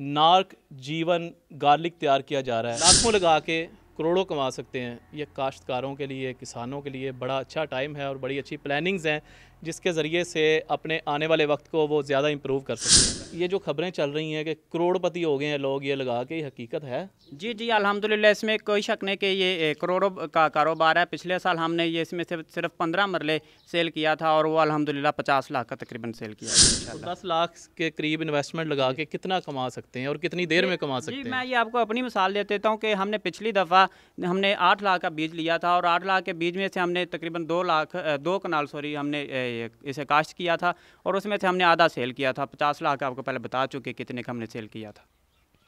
नार्क जीवन गार्लिक तैयार किया जा रहा है लाखों लगा के करोड़ों कमा सकते हैं ये काश्तकारों के लिए किसानों के लिए बड़ा अच्छा टाइम है और बड़ी अच्छी प्लानिंग्स हैं जिसके ज़रिए से अपने आने वाले वक्त को वो ज़्यादा इम्प्रूव कर सकते हैं ये जो खबरें चल रही हैं कि करोड़पति हो गए हैं लोग ये लगा के हकीकत है जी जी अल्हम्दुलिल्लाह इसमें कोई शक नहीं कि ये करोड़ों का कारोबार है पिछले साल हमने ये इसमें से सिर्फ पंद्रह मरले सेल किया था और वो अलहमदिल्ला पचास लाख का तकरीबन सेल किया तो दस लाख के करीब इन्वेस्टमेंट लगा के कितना कमा सकते हैं और कितनी देर में कमा सकते हैं मैं ये आपको अपनी मिसाल दे देता हूँ कि हमने पिछली दफ़ा हमने आठ लाख का बीज लिया था और आठ लाख के बीज में से हमने तकरीबन दो लाख दो कनाल सॉरी हमने ये इसे कास्ट किया था और उसमें से हमने आधा सेल किया था पचास लाख आपको पहले बता चुके कितने का हमने सेल किया था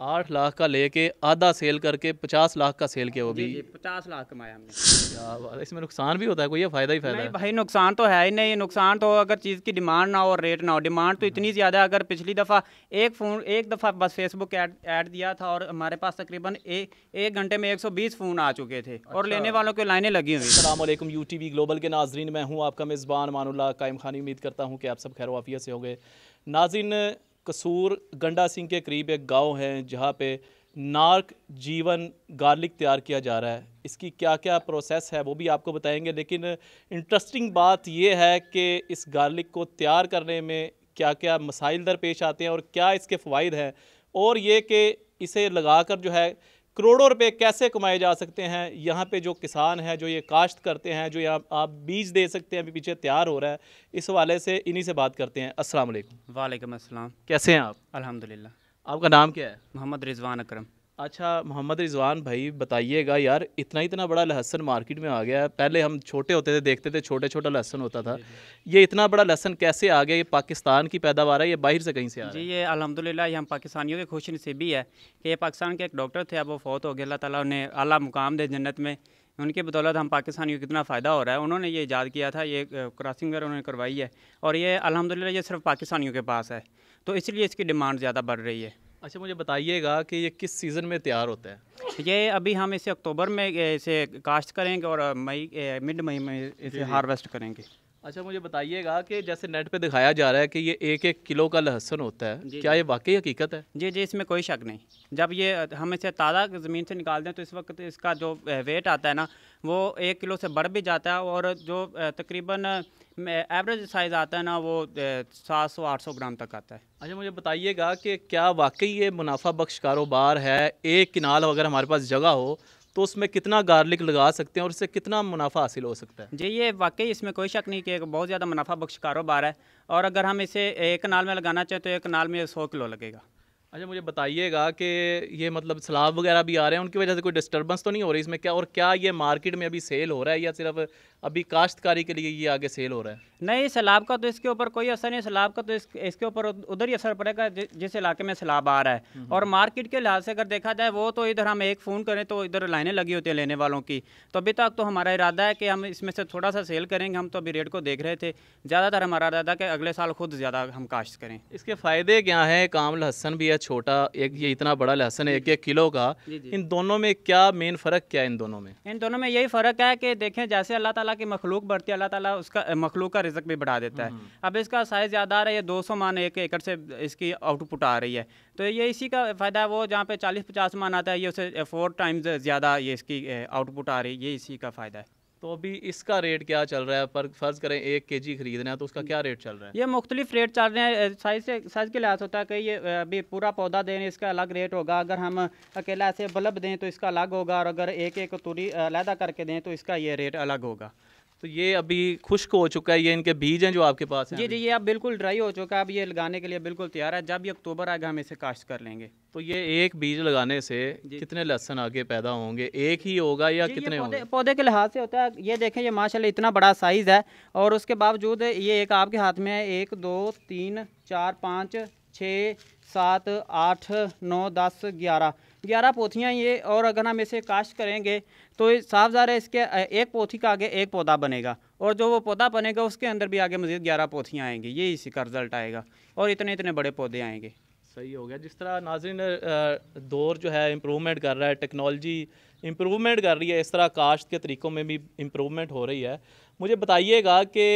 आठ लाख का लेके आधा सेल करके पचास लाख का सेल किया वो भी पचास लाख कमाया हमने इसमें नुकसान भी होता है कोई फायदा ही फायदा नहीं भाई नुकसान तो है ही नहीं नुकसान तो अगर चीज़ की डिमांड ना हो रेट ना हो डिमांड तो इतनी ज़्यादा अगर पिछली दफ़ा एक फ़ोन एक दफ़ा बस फेसबुक ऐड ऐड दिया था और हमारे पास तकरीबन एक एक घंटे में एक सौ बीस फ़ोन आ चुके थे और अच्छा। लेने वालों की लाइनें लगी हुई अल्लाम यू टी वी ग्लोबल के नाजरीन मैं हूँ आपका मेज़बान मानुल्ला कायम खानी उम्मीद करता हूँ कि आप सब खैर वाफिया से हो गए नाजिन कसूर गंडा सिंह के करीब एक गांव है जहाँ पे नार्क जीवन गार्लिक तैयार किया जा रहा है इसकी क्या क्या प्रोसेस है वो भी आपको बताएंगे लेकिन इंटरेस्टिंग बात ये है कि इस गार्लिक को तैयार करने में क्या क्या मसाइल दरपेश आते हैं और क्या इसके फ़वाद हैं और ये कि इसे लगा कर जो है करोड़ों रुपए कैसे कमाए जा सकते हैं यहाँ पे जो किसान हैं जो ये काश्त करते हैं जो यहाँ आप बीज दे सकते हैं अभी पीछे तैयार हो रहा है इस हवाले से इन्हीं से बात करते हैं असल वालेकाम कैसे हैं आप अलहमदिल्ला आपका नाम क्या है मोहम्मद रिजवान अक्रम अच्छा मोहम्मद रिजवान भाई बताइएगा यार इतना इतना बड़ा लहसन मार्केट में आ गया है पहले हम छोटे होते थे देखते थे छोटे छोटा लहसन होता था ये इतना बड़ा लहसन कैसे आ गया ये पाकिस्तान की पैदावार है ये बाहर से कहीं से आ जी ये अलहमदिल्ला हम पाकिस्तानियों के खुश नसीबी है कि ये पाकिस्तान के एक डॉक्टर थे अब वो फौत हो गए अल्लाह ताला उन्हें अला मुकाम दे जन्नत में उनके बदौलत हम पाकिस्तानियों को कितना फ़ायदा हो रहा है उन्होंने ये ईजाद किया था ये क्रॉसिंग वगैरह उन्होंने करवाई है और ये अलहमदिल्ला ये सिर्फ पाकिस्तानियों के पास है तो इसलिए इसकी डिमांड ज़्यादा बढ़ रही है अच्छा मुझे बताइएगा कि ये किस सीज़न में तैयार होता है ये अभी हम इसे अक्टूबर में इसे काश्त करेंगे और मई मिड मई में इसे हार्वेस्ट करेंगे अच्छा मुझे बताइएगा कि जैसे नेट पे दिखाया जा रहा है कि ये एक एक किलो का लहसन होता है क्या ये वाकई हकीकत है जी जी इसमें कोई शक नहीं जब ये हम इसे ताज़ा ज़मीन से निकाल दें तो इस वक्त इसका जो वेट आता है ना वो एक किलो से बढ़ भी जाता है और जो तकरीबन एवरेज साइज़ आता है ना वो सात सौ आठ सौ ग्राम तक आता है अच्छा मुझे बताइएगा कि क्या वाकई ये मुनाफा बख्श कारोबार है एक किनाल अगर हमारे पास जगह हो तो उसमें कितना गार्लिक लगा सकते हैं और इससे कितना मुनाफा हासिल हो सकता है जी ये वाकई इसमें कोई शक नहीं कि एक बहुत ज़्यादा मुनाफा बख्श कारोबार है और अगर हम इसे एक नाल में लगाना चाहें तो एक नाल में सौ किलो लगेगा अच्छा मुझे बताइएगा कि ये मतलब सलाब वगैरह भी आ रहे हैं उनकी वजह से कोई डिस्टर्बेंस तो नहीं हो रही इसमें क्या और क्या ये मार्केट में अभी सेल हो रहा है या सिर्फ अभी काश्तकारी के लिए ये आगे सेल हो रहा है नहीं सलाब का तो इसके ऊपर कोई असर नहीं सैलाब का तो इस, इसके ऊपर उधर ही असर पड़ेगा जि, जिस इलाके में सलाब आ रहा है हम्म, हम्म। और मार्केट के लिहाज से अगर देखा जाए वो तो इधर हम एक फ़ोन करें तो इधर लाइनें लगी होती हैं लेने वालों की तो अभी तक तो हमारा इरादा है कि हम इसमें से थोड़ा सा सेल करेंगे हम तो अभी रेट को देख रहे थे ज़्यादातर हमारा इरादा कि अगले साल खुद ज़्यादा हम काश्त करें इसके फ़ायदे क्या हैं कामल हसन भी है छोटा एक ये इतना बड़ा लहसन है एक एक किलो का इन दोनों में क्या मेन फ़र्क क्या है इन दोनों में इन दोनों में यही फ़र्क है कि देखें जैसे अल्लाह ताला की मखलूक बढ़ती है अल्लाह ताला उसका मखलूक का रिजक भी बढ़ा देता है हम्म। अब इसका साइज़ ज़्यादा आ रहा है दो सौ मान एक एकड़ से इसकी आउटपुट आ रही है तो ये इसी का फ़ायदा है वो जहाँ पे चालीस पचास मान आता है ये उसे फोर टाइम्स ज़्यादा ये इसकी आउटपुट आ रही है ये इसी का फ़ायदा है तो अभी इसका रेट क्या चल रहा है पर फ़र्ज़ करें एक के जी खरीदना है तो उसका क्या रेट चल रहा है ये मुख्तलिफ रेट चल रहे हैं साइज़ से साइज़ के लिहाज होता है कि ये अभी पूरा पौधा दें इसका अलग रेट होगा अगर हम अकेला ऐसे बल्ब दें तो इसका अलग होगा और अगर एक एक तुरी अलहदा करके दें तो इसका ये रेट अलग होगा तो ये अभी खुश्क हो चुका है ये इनके बीज हैं जो आपके पास हैं जी जी ये अब बिल्कुल ड्राई हो चुका है अब ये लगाने के लिए बिल्कुल तैयार है जब ये अक्टूबर आएगा हम इसे काश्त कर लेंगे तो ये एक बीज लगाने से कितने लहसन आगे पैदा होंगे एक ही होगा या कितने होंगे पौधे के लिहाज से होता है ये देखें ये माशाल्लाह इतना बड़ा साइज़ है और उसके बावजूद ये एक आपके हाथ में है एक दो तीन चार पाँच छः सात आठ नौ दस ग्यारह ग्यारह पोथियाँ ये और अगर हम इसे काश्त करेंगे तो साफ ज़ाहिर है इसके एक पोथी का आगे एक पौधा बनेगा और जो वो पौधा बनेगा उसके अंदर भी आगे मज़ीद ग्यारह पोथियाँ आएंगी ये इसी का रिज़ल्ट आएगा और इतने इतने बड़े पौधे आएंगे सही हो गया जिस तरह नाजरन दौर जो है इम्प्रूवमेंट कर रहा है टेक्नोलॉजी इम्प्रूवमेंट कर रही है इस तरह काश्त के तरीक़ों में भी इम्प्रूवमेंट हो रही है मुझे बताइएगा कि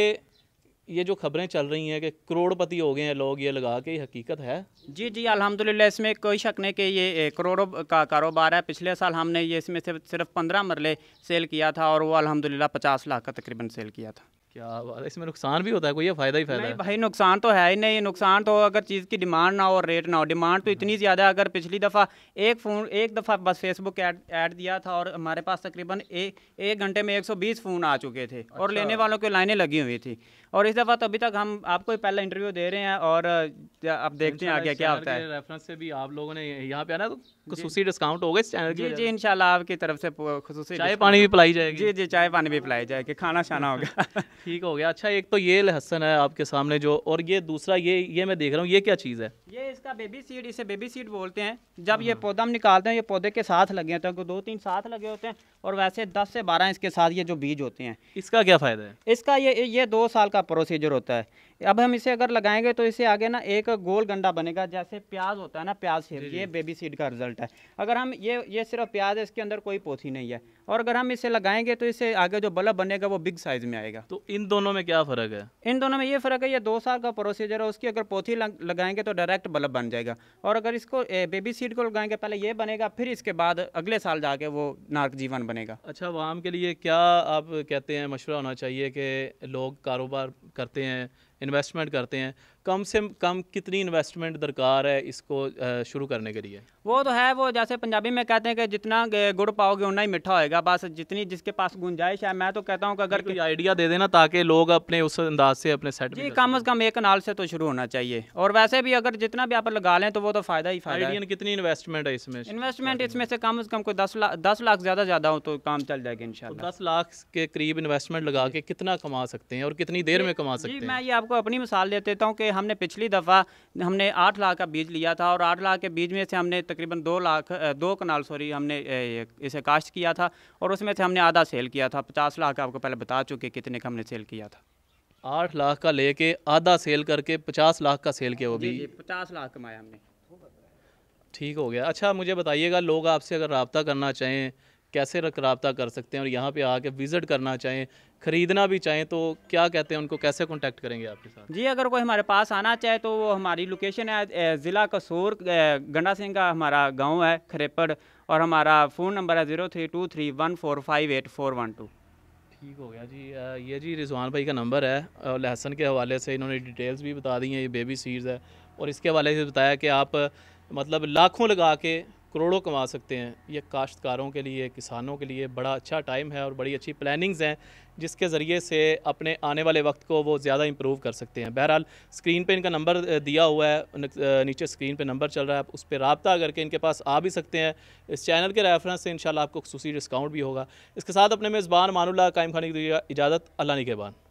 ये जो खबरें चल रही हैं कि करोड़पति हो गए हैं लोग ये लगा के हकीकत है जी जी अल्हम्दुलिल्लाह इसमें कोई शक नहीं कि ये करोड़ों का कारोबार है पिछले साल हमने ये इसमें सिर्फ सिर्फ पंद्रह मरले सेल किया था और वो अल्हम्दुलिल्लाह पचास लाख का तकरीबन सेल किया था क्या बात है इसमें नुकसान भी होता है कोई फ़ायदा ही फायदा नहीं भाई नुकसान तो है ही नहीं नुकसान तो अगर चीज़ की डिमांड ना हो रेट ना हो डिमांड तो इतनी ज़्यादा अगर पिछली दफ़ा एक फ़ोन एक दफ़ा बस फेसबुक ऐड ऐड दिया था और हमारे पास तकरीबन एक एक घंटे में 120 फ़ोन आ चुके थे अच्छा। और लेने वालों की लाइनें लगी हुई थी और इस दफ़ा तो अभी तक हम आपको पहला इंटरव्यू दे रहे हैं और अब अच्छा, देखते हैं आगे क्या होता है रेफरेंस से भी आप लोगों ने यहाँ पे आना तो खसूसी डिस्काउंट होगा इस चैनल जी जी शाला आपकी तरफ से खसूसी चाय पानी भी पिलाई जाएगी जी जी चाय पानी भी पिलाई जाएगी खाना शाना होगा ठीक हो गया अच्छा एक तो ये लहसन है आपके सामने जो और ये दूसरा ये ये मैं देख रहा हूँ ये क्या चीज़ है ये इसका बेबी सीड इसे बेबी सीड बोलते हैं जब ये पौधा हम निकालते हैं ये पौधे के साथ लगे होते हैं दो तीन साथ लगे होते हैं और वैसे दस से बारह इसके साथ ये जो बीज होते हैं इसका क्या फ़ायदा है इसका ये ये दो साल का प्रोसीजर होता है अब हम इसे अगर लगाएंगे तो इसे आगे ना एक गोल गंडा बनेगा जैसे प्याज होता है ना प्याज शेप ये बेबी सीड का रिजल्ट है अगर हम ये ये सिर्फ प्याज है इसके अंदर कोई पोथी नहीं है और अगर हम इसे लगाएंगे तो इसे आगे जो बल्ब बनेगा वो बिग साइज में आएगा तो इन दोनों में क्या फ़र्क है इन दोनों में ये फ़र्क है ये दो साल का प्रोसीजर है उसकी अगर पोथी लगाएंगे तो डायरेक्ट बल्ब बन जाएगा और अगर इसको बेबी सीड को लगाएंगे पहले ये बनेगा फिर इसके बाद अगले साल जाके वो नार्क जीवन बनेगा अच्छा वाम के लिए क्या आप कहते हैं मशवरा होना चाहिए कि लोग कारोबार करते हैं इन्वेस्टमेंट करते हैं कम से कम कितनी इन्वेस्टमेंट दरकार है इसको शुरू करने के लिए वो तो है वो जैसे पंजाबी में कहते हैं कि जितना गुड़ पाओगे उतना ही मीठा होएगा बस जितनी जिसके पास गुंजाइश है मैं तो कहता हूँ कि अगर कोई आइडिया दे देना ताकि लोग अपने उस अंदाज से अपने सेट जी कम अज़ कम एक नाल से तो शुरू होना चाहिए और वैसे भी अगर जितना भी आप लगा लें तो वो तो फ़ायदा ही फ़ायदा कितनी इन्वेस्टमेंट है इसमें इन्वेस्टमेंट इसमें से कम अज़ कम कोई दस लाख दस लाख ज़्यादा ज़्यादा हो तो काम चल जाएगा तो इन दस लाख के करीब इन्वेस्टमेंट लगा के कितना कमा सकते हैं और कितनी देर में कमा सकते हैं मैं ये आपको अपनी मिसाल दे देता हूँ कि हमने पिछली दफ़ा हमने आठ लाख का बीज लिया था और आठ लाख के बीज में से हमने तकरीबन दो लाख दो कनाल सॉरी हमने इसे काश्त किया था और उसमें से हमने आधा सेल किया था पचास लाख आपको पहले बता चुके कितने का हमने सेल किया था आठ लाख का लेके आधा सेल करके पचास लाख का सेल किया वो भी पचास लाख कमाया हमने ठीक हो गया अच्छा मुझे बताइएगा लोग आपसे अगर रबता करना चाहें कैसे रबता कर सकते हैं और यहाँ पे आके विज़िट करना चाहें ख़रीदना भी चाहें तो क्या कहते हैं उनको कैसे कॉन्टैक्ट करेंगे आपके साथ जी अगर कोई हमारे पास आना चाहे तो वो हमारी लोकेशन है ज़िला कसूर गंडा सिंह का हमारा गाँव है खरेपड़ और हमारा फ़ोन नंबर है zero three two three one four five eight four one two ठीक हो गया जी ये जी रिजवान भाई का नंबर है लहसन के हवाले से इन्होंने डिटेल्स भी बता दी हैं ये बेबी सीड्स है और इसके हवाले से बताया कि आप मतलब लाखों लगा के करोड़ों कमा सकते हैं ये काश्तकारों के लिए किसानों के लिए बड़ा अच्छा टाइम है और बड़ी अच्छी प्लानिंग्स हैं जिसके ज़रिए से अपने आने वाले वक्त को वो ज़्यादा इम्प्रूव कर सकते हैं बहरहाल स्क्रीन पे इनका नंबर दिया हुआ है नीचे स्क्रीन पे नंबर चल रहा है आप उस पर रबता करके इनके पास आ भी सकते हैं इस चैनल के रेफरेंस से इन आपको खसूसी डिस्काउंट भी होगा इसके साथ अपने मेज़बान मानुल्ला कायम खानी की इजाज़त अल्लाह निगेबान